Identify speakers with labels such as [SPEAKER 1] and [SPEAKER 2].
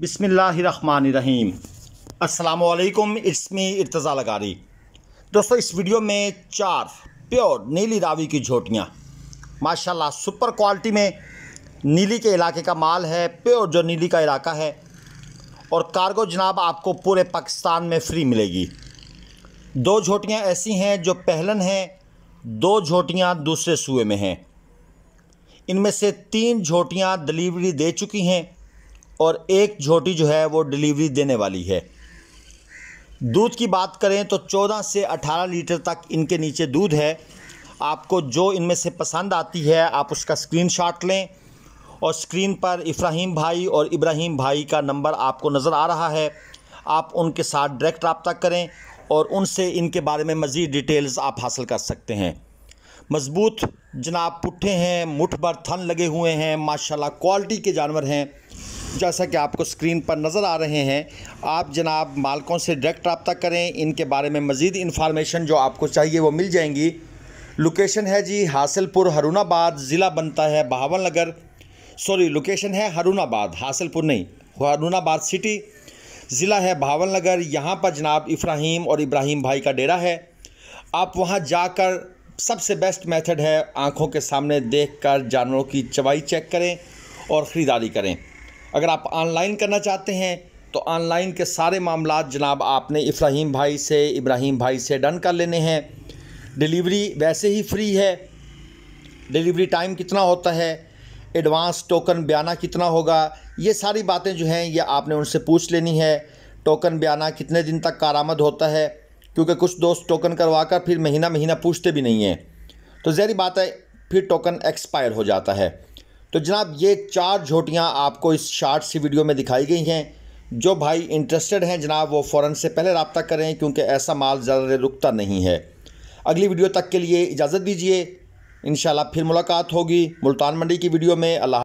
[SPEAKER 1] बिसमीम असलकुम इसमी इर्तज़ा लगारी दोस्तों इस वीडियो में चार प्योर नीली रावी की झोटियाँ माशाल्लाह सुपर क्वालिटी में नीली के इलाके का माल है प्योर जो नीली का इलाका है और कार्गो जनाब आपको पूरे पाकिस्तान में फ्री मिलेगी दो झोटियाँ ऐसी हैं जो पहलन हैं दो झोटियाँ दूसरे सूए में हैं इनमें से तीन झोटियाँ डिलीवरी दे चुकी हैं और एक झोटी जो है वो डिलीवरी देने वाली है दूध की बात करें तो 14 से 18 लीटर तक इनके नीचे दूध है आपको जो इनमें से पसंद आती है आप उसका स्क्रीनशॉट लें और स्क्रीन पर इब्राहिम भाई और इब्राहिम भाई का नंबर आपको नज़र आ रहा है आप उनके साथ डायरेक्ट रबता करें और उनसे इनके बारे में मज़ीद डिटेल्स आप हासिल कर सकते हैं मज़बूत जनाब पुट्ठे हैं मुठ भर थन लगे हुए हैं माशाल्लाह क्वालिटी के जानवर हैं जैसा कि आपको स्क्रीन पर नज़र आ रहे हैं आप जनाब मालकों से डायरेक्ट रबता करें इनके बारे में मज़ीद इन्फॉर्मेशन जो आपको चाहिए वो मिल जाएंगी लोकेशन है जी हासिलपुर हरूणाबाद ज़िला बनता है बहावल नगर सॉरी लोकेशन है हरूणाबाद हासिलपुर नहीं हरूणाबाद सिटी ज़िला है भावल नगर यहाँ पर जनाब इफ़्राहिम और इब्राहिम भाई का डेरा है आप वहाँ जाकर सबसे बेस्ट मेथड है आँखों के सामने देखकर जानवरों की चवाई चेक करें और ख़रीदारी करें अगर आप ऑनलाइन करना चाहते हैं तो ऑनलाइन के सारे मामला जनाब आपने इब्राहिम भाई से इब्राहिम भाई से डन कर लेने हैं डिलीवरी वैसे ही फ्री है डिलीवरी टाइम कितना होता है एडवांस टोकन बयाना कितना होगा ये सारी बातें जो हैं ये आपने उनसे पूछ लेनी है टोकन बयाना कितने दिन तक कारामद होता है क्योंकि कुछ दोस्त टोकन करवा कर फिर महीना महीना पूछते भी नहीं हैं तो जहरी बात है फिर टोकन एक्सपायर हो जाता है तो जनाब ये चार झोटियाँ आपको इस शार्ट सी वीडियो में दिखाई गई हैं जो भाई इंटरेस्टेड हैं जनाब वो फ़ौरन से पहले रबता करें क्योंकि ऐसा माल ज़्यादा देर रुकता नहीं है अगली वीडियो तक के लिए इजाज़त दीजिए इन फिर मुलाकात होगी मुल्तान मंडी की वीडियो में अल्लाह